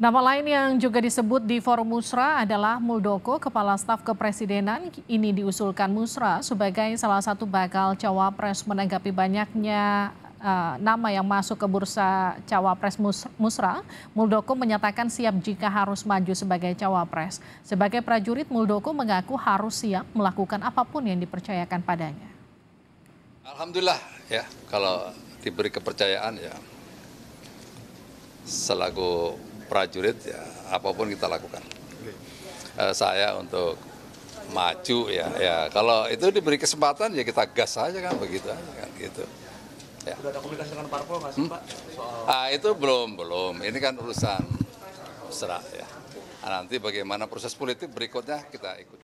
Nama lain yang juga disebut di forum Musra adalah Muldoko, Kepala Staf Kepresidenan. Ini diusulkan Musra sebagai salah satu bakal cawapres menanggapi banyaknya uh, nama yang masuk ke bursa cawapres Musra. Muldoko menyatakan siap jika harus maju sebagai cawapres. Sebagai prajurit, Muldoko mengaku harus siap melakukan apapun yang dipercayakan padanya. Alhamdulillah ya kalau diberi kepercayaan ya selaku prajurit ya, apapun kita lakukan. Uh, saya untuk maju ya, ya kalau itu diberi kesempatan ya kita gas aja kan begitu aja kan gitu. Ya. ada komunikasi dengan parpol nggak hmm? Pak? Ah itu belum belum. Ini kan urusan serat ya. Nah, nanti bagaimana proses politik berikutnya kita ikut.